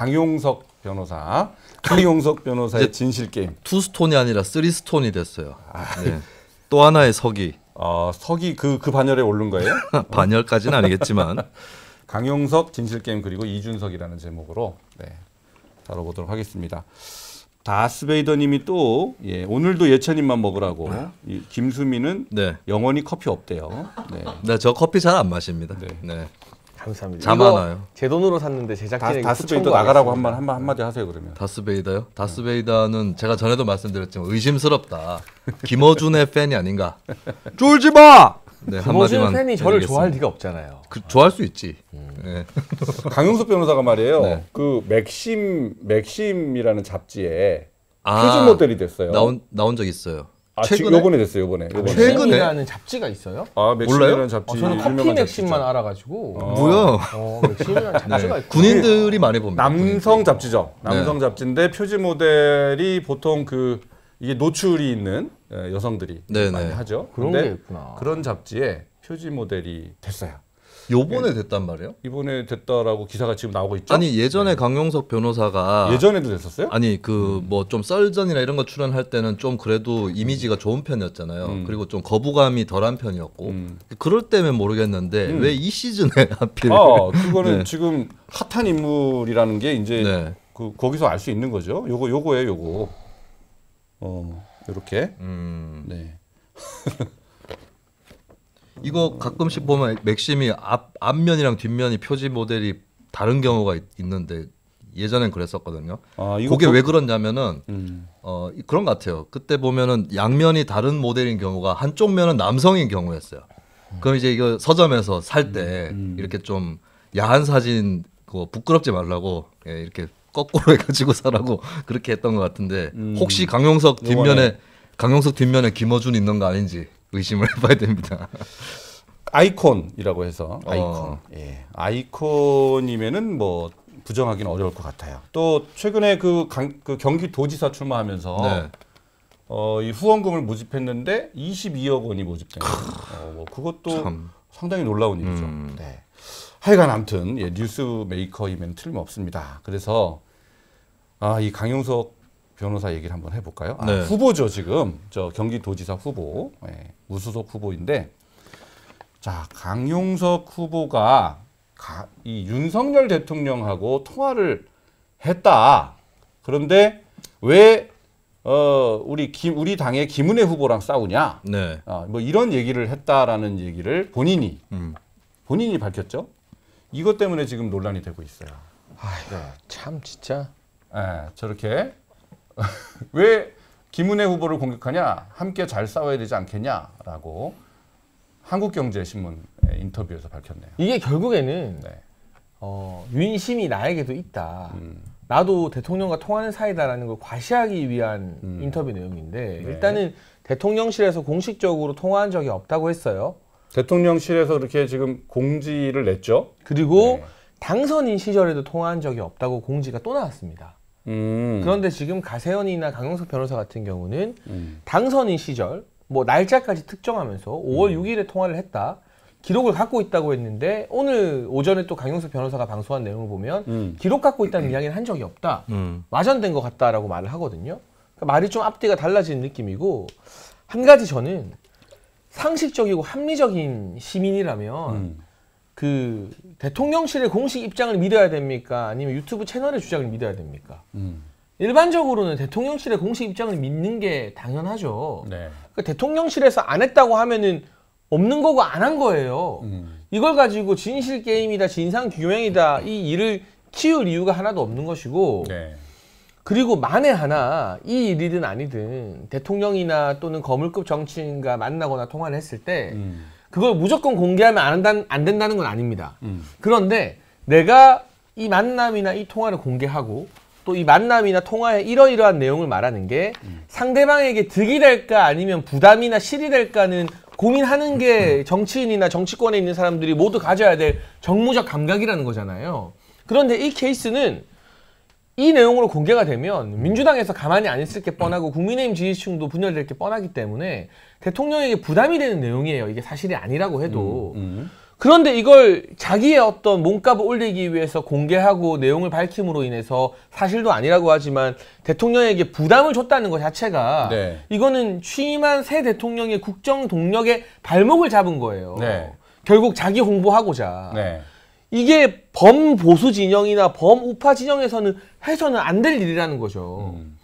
강용석 변호사, 강용석 변호사의 진실 게임. 투 스톤이 아니라 쓰리 스톤이 됐어요. 아, 네. 또 하나의 석이. 어, 석이 그그 그 반열에 오른 거예요? 반열까지는 아니겠지만 강용석 진실 게임 그리고 이준석이라는 제목으로 네, 다뤄보도록 하겠습니다. 다스베이더님이 또 예, 오늘도 예천님만 먹으라고 네. 이, 김수민은 네. 영원히 커피 없대요. 네, 네저 커피 잘 안 마십니다. 네. 네. 감사합니다. 자만아요. 제 돈으로 샀는데 제작진에게 다, 스베이더 나가라고 한번 한마, 한마디 하세요 그러면. 다스베이더요? 다스베이더는 제가 전에도 말씀드렸지만 의심스럽다. 김어준의 팬이 아닌가. 쫄지 마. 네, 한마디 팬이 저를 드리겠습니다. 좋아할 리가 없잖아요. 그, 좋아할 수 있지. 음. 네. 강용석 변호사가 말이에요. 네. 그 맥심 맥심이라는 잡지에 퀴즈 아, 모델이 됐어요. 나온 나온 적 있어요. 아, 최근에 요번에 됐어요, 요번에. 요번에. 최근에라는 잡지가 있어요? 아, 맥심이라는 잡지. 아, 저는 커피 맥심만 알아 가지고. 아. 뭐야? 어, 맥심이라는 잡지가 네. 있고. 군인들이 많이 봅니다. 남성 잡지죠. 남성 네. 잡지인데 표지 모델이 보통 그 이게 노출이 있는 예, 여성들이 네네. 많이 네. 하죠. 그런 데 그런 잡지에 표지 모델이 됐어요. 요번에 예. 됐단 말이에요? 이번에 됐다라고 기사가 지금 나오고 있죠. 아니 예전에 네. 강용석 변호사가 예전에도 됐었어요? 아니 그 뭐좀 음. 썰전이나 이런 거 출연할 때는 좀 그래도 이미지가 음. 좋은 편이었잖아요. 음. 그리고 좀 거부감이 덜한 편이었고 음. 그럴 때면 모르겠는데 음. 왜이 시즌에 하필? 아 그거는 네. 지금 핫한 인물이라는 게 이제 네. 그 거기서 알 수 있는 거죠. 요거 요거예요, 요거. 어 이렇게. 음. 네. 이거 가끔씩 보면 맥심이 앞 앞면이랑 뒷면이 표지 모델이 다른 경우가 있, 는데 예전엔 그랬었거든요. 아, 그게 왜 그러냐면은 음. 어 그런 것 같아요. 그때 보면은 양면이 다른 모델인 경우가 한쪽 면은 남성인 경우였어요. 그럼 이제 이거 서점에서 살때 음, 음, 이렇게 좀 야한 사진 그 부끄럽지 말라고 예, 이렇게 거꾸로 해가지고 사라고 그렇게 했던 것 같은데 음. 혹시 강용석 뒷면에 강용석 뒷면에 김어준 있는 거 아닌지 의심을 해봐야 됩니다. 아이콘이라고 해서 어. 아이콘. 어. 예. 아이콘이면은 뭐 부정하기는 어려울 것 같아요. 또 최근에 그, 강, 그 경기도지사 출마하면서 네. 어, 이 후원금을 모집했는데 22억 원이 모집된 거예요. 어, 뭐 그것도 참. 상당히 놀라운 음. 일이죠. 음. 네. 하여간 아무튼 예, 뉴스 메이커이면 틀림없습니다. 그래서 아, 이 강용석 변호사 얘기를 한번 해볼까요? 아, 네. 후보죠 지금 저 경기도지사 후보 예, 무소속 후보인데 자 강용석 후보가 가, 이 윤석열 대통령하고 통화를 했다. 그런데 왜 어, 우리 김, 우리 당의 김은혜 후보랑 싸우냐? 네. 어, 뭐 이런 얘기를 했다라는 얘기를 본인이 음. 본인이 밝혔죠. 이것 때문에 지금 논란이 되고 있어요. 아참 네. 진짜. 예, 저렇게 왜 김은혜 후보를 공격하냐? 함께 잘 싸워야 되지 않겠냐라고 한국경제신문 인터뷰에서 밝혔네요. 이게 결국에는 네. 어, 윤심이 나에게도 있다. 음. 나도 대통령과 통하는 사이다라는 걸 과시하기 위한 음. 인터뷰 내용인데 네. 일단은 대통령실에서 공식적으로 통화한 적이 없다고 했어요. 대통령실에서 그렇게 지금 공지를 냈죠. 그리고 네. 당선인 시절에도 통화한 적이 없다고 공지가 또 나왔습니다. 음. 그런데 지금 가세현이나 강영석 변호사 같은 경우는 음. 당선인 시절 뭐 날짜까지 특정하면서 5월 음. 6일에 통화를 했다. 기록을 갖고 있다고 했는데 오늘 오전에 또 강용석 변호사가 방송한 내용을 보면 음. 기록 갖고 있다는 음. 이야기는 한 적이 없다. 음. 와전된 것 같다라고 말을 하거든요. 그러니까 말이 좀 앞뒤가 달라지는 느낌이고 한 가지 저는 상식적이고 합리적인 시민이라면 음. 그 대통령실의 공식 입장을 믿어야 됩니까? 아니면 유튜브 채널의 주장을 믿어야 됩니까? 음. 일반적으로는 대통령실의 공식 입장을 믿는 게 당연하죠. 네. 그러니까 대통령실에서 안 했다고 하면은 없는 거고 안 한 거예요. 음. 이걸 가지고 진실 게임이다, 진상 규명이다 이 일을 키울 이유가 하나도 없는 것이고. 네. 그리고 만에 하나 이 일이든 아니든 대통령이나 또는 거물급 정치인과 만나거나 통화를 했을 때 음. 그걸 무조건 공개하면 안, 한다, 안 된다는 건 아닙니다. 음. 그런데 내가 이 만남이나 이 통화를 공개하고 또 이 만남이나 통화에 이러이러한 내용을 말하는 게 음. 상대방에게 득이 될까 아니면 부담이나 실이 될까는 고민하는 게 음. 정치인이나 정치권에 있는 사람들이 모두 가져야 될 정무적 감각이라는 거잖아요. 그런데 이 케이스는 이 내용으로 공개가 되면 민주당에서 가만히 안 있을 게 뻔하고 국민의힘 지지층도 분열될 게 뻔하기 때문에 대통령에게 부담이 되는 내용이에요. 이게 사실이 아니라고 해도. 음, 음. 그런데 이걸 자기의 어떤 몸값을 올리기 위해서 공개하고 내용을 밝힘으로 인해서 사실도 아니라고 하지만 대통령에게 부담을 줬다는 것 자체가 네. 이거는 취임한 새 대통령의 국정 동력에 발목을 잡은 거예요. 네. 결국 자기 홍보하고자. 네. 이게 범보수 진영이나 범우파 진영에서는 해서는 안 될 일이라는 거죠. 음.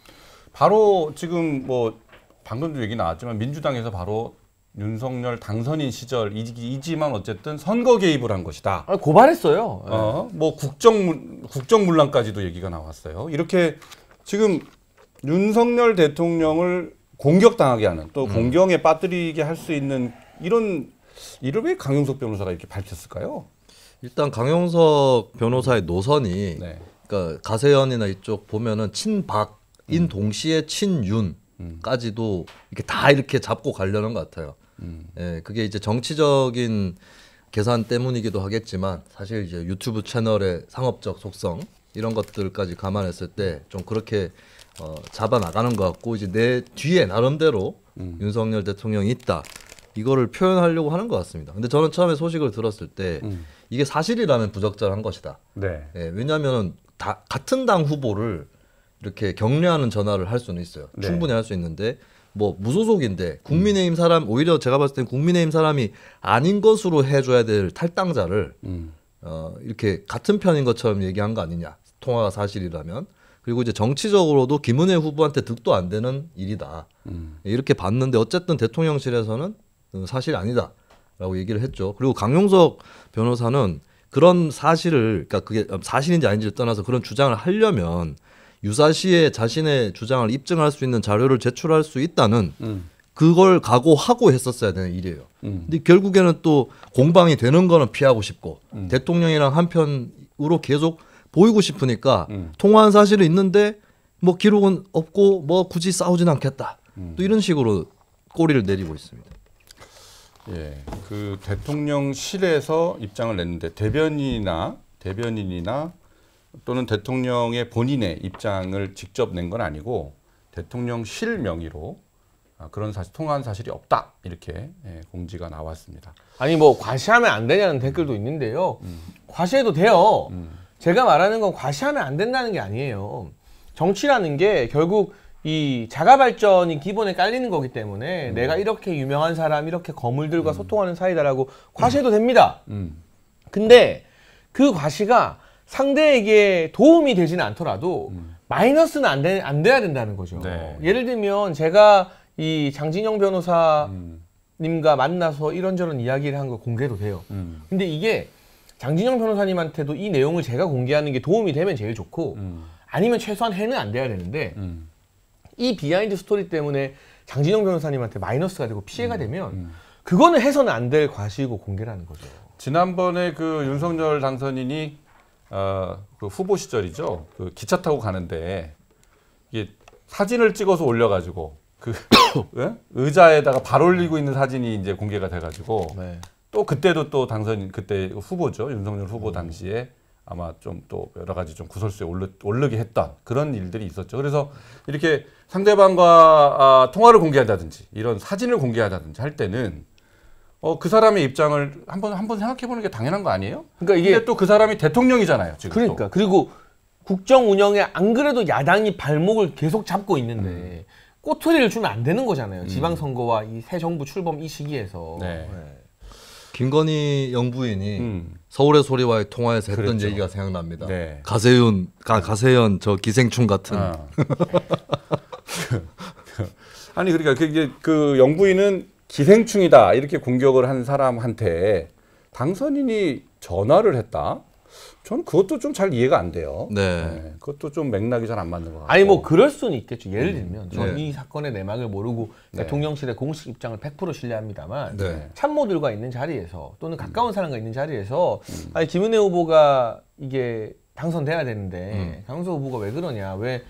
바로 지금 뭐 방금도 얘기 나왔지만 민주당에서 바로 윤석열 당선인 시절 이지만 어쨌든 선거 개입을 한 것이다. 아, 고발했어요. 네. 어, 뭐 국정 국정 문란까지도 얘기가 나왔어요. 이렇게 지금 윤석열 대통령을 공격당하게 하는 또 음. 공경에 빠뜨리게 할 수 있는 이런 이를 왜 강용석 변호사가 이렇게 밝혔을까요? 일단 강용석 변호사의 노선이 네. 그러니까 가세현이나 이쪽 보면은 친박인 음. 동시에 친윤까지도 음. 이렇게 다 이렇게 잡고 가려는 것 같아요. 음. 예, 그게 이제 정치적인 계산 때문이기도 하겠지만 사실 이제 유튜브 채널의 상업적 속성 이런 것들까지 감안했을 때 좀 그렇게 어, 잡아 나가는 것 같고 이제 내 뒤에 나름대로 음. 윤석열 대통령이 있다 이거를 표현하려고 하는 것 같습니다. 근데 저는 처음에 소식을 들었을 때 음. 이게 사실이라면 부적절한 것이다. 네. 예, 왜냐하면 다 같은 당 후보를 이렇게 격려하는 전화를 할 수는 있어요. 네. 충분히 할 수 있는데 뭐 무소속인데 국민의힘 음. 사람 오히려 제가 봤을 땐 국민의힘 사람이 아닌 것으로 해줘야 될 탈당자를 음. 어, 이렇게 같은 편인 것처럼 얘기한 거 아니냐 통화가 사실이라면 그리고 이제 정치적으로도 김은혜 후보한테 득도 안 되는 일이다 음. 이렇게 봤는데 어쨌든 대통령실에서는 음, 사실 아니다 라고 얘기를 했죠. 그리고 강용석 변호사는 그런 사실을 그러니까 그게 사실인지 아닌지를 떠나서 그런 주장을 하려면 유사시에 자신의 주장을 입증할 수 있는 자료를 제출할 수 있다는 음. 그걸 각오하고 했었어야 되는 일이에요. 음. 근데 결국에는 또 공방이 되는 거는 피하고 싶고 음. 대통령이랑 한편으로 계속 보이고 싶으니까 음. 통화한 사실은 있는데 뭐 기록은 없고 뭐 굳이 싸우진 않겠다. 음. 또 이런 식으로 꼬리를 내리고 있습니다. 예, 그 대통령실에서 입장을 냈는데 대변인이나 대변인이나 또는 대통령의 본인의 입장을 직접 낸 건 아니고 대통령실 명의로 아, 그런 사실 통한 사실이 없다 이렇게 예, 공지가 나왔습니다. 아니 뭐 과시하면 안 되냐는 댓글도 있는데요. 음. 과시해도 돼요. 음. 제가 말하는 건 과시하면 안 된다는 게 아니에요. 정치라는 게 결국 이 자가 발전이 기본에 깔리는 거기 때문에 음. 내가 이렇게 유명한 사람, 이렇게 거물들과 음. 소통하는 사이다라고 과시해도 됩니다. 음. 음. 근데 그 과시가 상대에게 도움이 되지는 않더라도 음. 마이너스는 안, 되, 안 돼야 된다는 거죠. 네. 예를 들면 제가 이 장진영 변호사 님과 만나서 이런저런 이야기를 한 거 공개도 돼요. 음. 근데 이게 장진영 변호사님한테도 이 내용을 제가 공개하는 게 도움이 되면 제일 좋고 음. 아니면 최소한 해는 안 돼야 되는데 음. 이 비하인드 스토리 때문에 장진영 변호사님한테 마이너스가 되고 피해가 음, 되면 음. 그거는 해서는 안 될 과시이고 공개라는 거죠. 지난번에 그 윤석열 당선인이 어, 그 후보 시절이죠. 그 기차 타고 가는데 이게 사진을 찍어서 올려가지고 그 예? 의자에다가 발 올리고 있는 사진이 이제 공개가 돼가지고 네. 또 그때도 또 당선 인 그때 후보죠 윤석열 후보 음. 당시에 아마 좀 또 여러 가지 좀 구설수에 오르, 오르게 했던 그런 일들이 있었죠. 그래서 이렇게 상대방과 아, 통화를 공개한다든지 이런 사진을 공개한다든지할 때는 어, 그 사람의 입장을 한번 한번 생각해 보는 게 당연한 거 아니에요? 그러니까 이게 또 그 사람이 대통령이잖아요. 지금 그러니까 또. 그리고 국정 운영에 안 그래도 야당이 발목을 계속 잡고 있는데 음. 꼬투리를 주면 안 되는 거잖아요. 음. 지방선거와 이 새 정부 출범 이 시기에서. 네. 네. 김건희 영부인이 음. 서울의 소리와의 통화에서 했던 그랬죠. 얘기가 생각납니다. 네. 가세윤, 가, 가세현 저 기생충 같은. 아. 아니 그러니까 그게 그 영부인은 기생충이다 이렇게 공격을 한 사람한테 당선인이 전화를 했다. 저는 그것도 좀 잘 이해가 안 돼요. 네. 네. 그것도 좀 맥락이 잘 안 맞는 것 같아요. 아니 뭐 그럴 수는 있겠죠. 예를 음. 들면 네. 저는 네. 이 사건의 내막을 모르고 그러니까 네. 대통령실의 공식 입장을 100% 신뢰합니다만 네. 참모들과 있는 자리에서 또는 가까운 음. 사람과 있는 자리에서 음. 아니 김은혜 후보가 이게 당선돼야 되는데 음. 강서 후보가 왜 그러냐 왜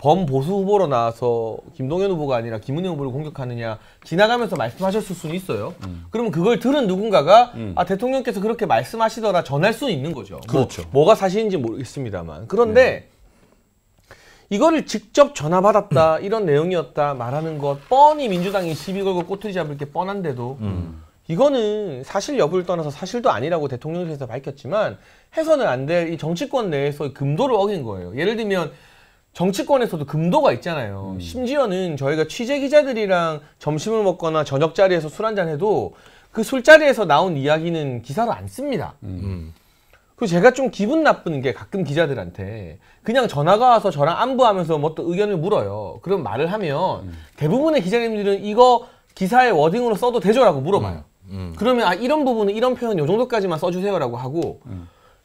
범보수 후보로 나와서 김동연 후보가 아니라 김은혜 후보를 공격하느냐 지나가면서 말씀하셨을 수는 있어요. 음. 그러면 그걸 들은 누군가가 음. 아 대통령께서 그렇게 말씀하시더라 전할 수는 있는 거죠. 뭐 그렇죠. 뭐, 가 사실인지 모르겠습니다만 그런데 네. 이거를 직접 전화 받았다 이런 내용이었다 말하는 것 뻔히 민주당이 시비 걸고 꼬투리 잡을 게 뻔한데도 음. 이거는 사실 여부를 떠나서 사실도 아니라고 대통령실에서 밝혔지만 해서는 안 될 이 정치권 내에서 금도를 어긴 거예요. 예를 들면 정치권에서도 금도가 있잖아요. 음. 심지어는 저희가 취재 기자들이랑 점심을 먹거나 저녁 자리에서 술 한잔 해도 그 술자리에서 나온 이야기는 기사로 안 씁니다. 음. 음. 그리고 제가 좀 기분 나쁜 게 가끔 기자들한테 그냥 전화가 와서 저랑 안부하면서 뭐 또 의견을 물어요. 그런 말을 하면 음. 대부분의 기자님들은 이거 기사의 워딩으로 써도 되죠라고 물어봐요. 음. 음. 그러면 아 이런 부분은 이런 표현 요 정도까지만 써주세요라고 하고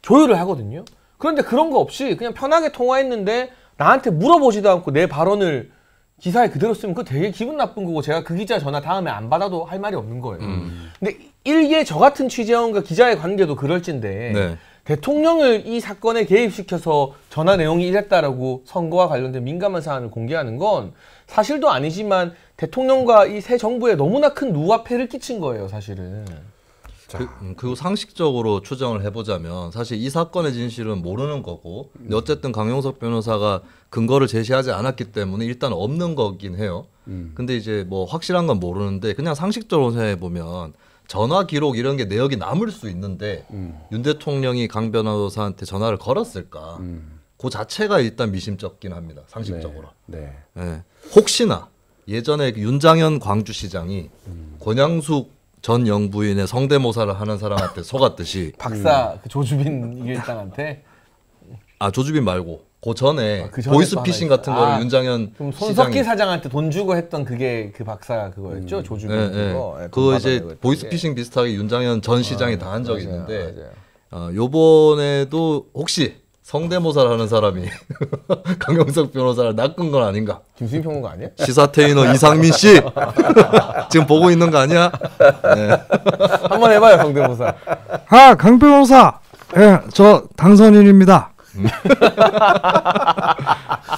조율을 하거든요. 그런데 그런 거 없이 그냥 편하게 통화했는데 나한테 물어보지도 않고 내 발언을 기사에 그대로 쓰면 그거 되게 기분 나쁜 거고 제가 그 기자 전화 다음에 안 받아도 할 말이 없는 거예요. 음. 근데 일개 저 같은 취재원과 기자의 관계도 그럴진데 네. 대통령을 이 사건에 개입시켜서 전화 내용이 이랬다라고 선거와 관련된 민감한 사안을 공개하는 건 사실도 아니지만 대통령과 이 새 정부에 너무나 큰누가패를 끼친 거예요, 사실은. 그, 음, 리고 상식적으로 추정을 해보자면 사실 이 사건의 진실은 모르는 거고 근데 음. 어쨌든 강용석 변호사가 근거를 제시하지 않았기 때문에 일단 없는 거긴 해요. 음. 근데 이제 뭐 확실한 건 모르는데 그냥 상식적으로 생각해 보면 전화 기록 이런 게 내역이 남을 수 있는데 음. 윤 대통령이 강 변호사한테 전화를 걸었을까? 음. 그 자체가 일단 미심쩍긴 합니다. 상식적으로. 네. 네. 네. 혹시나 예전에 그 윤장현 광주시장이 음. 권양숙 전 영부인의 성대모사를 하는 사람한테 속았듯이 박사 그 조주빈 일당한테 아 조주빈 말고 그 전에 아, 그 보이스피싱 같은 거를 아, 윤장현 그럼 손석희 사장한테돈 주고 했던 그게 그 박사 그거였죠 음. 조주빈 네, 그거 네, 그거 이제 보이스피싱 비슷하게 윤장현 전 시장이 아, 당한 적이 맞아요, 있는데 맞아요. 어, 요번에도 혹시 성대모사를 하는 사람이 강경석 변호사를 낚은 건 아닌가? 김수인 평론가 아니야? 시사 테이너 이상민 씨 지금 보고 있는 거 아니야? 네. 한번 해봐요 성대모사아강 변호사, 예저 당선인입니다.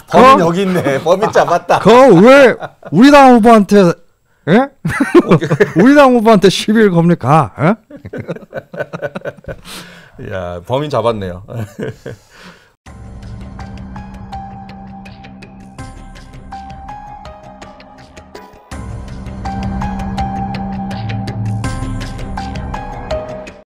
범인 여기 있네. 범인 잡았다. 그왜 우리 당 후보한테 예? 우리 당 후보한테 10일 겁니까? 예? 야 범인 잡았네요.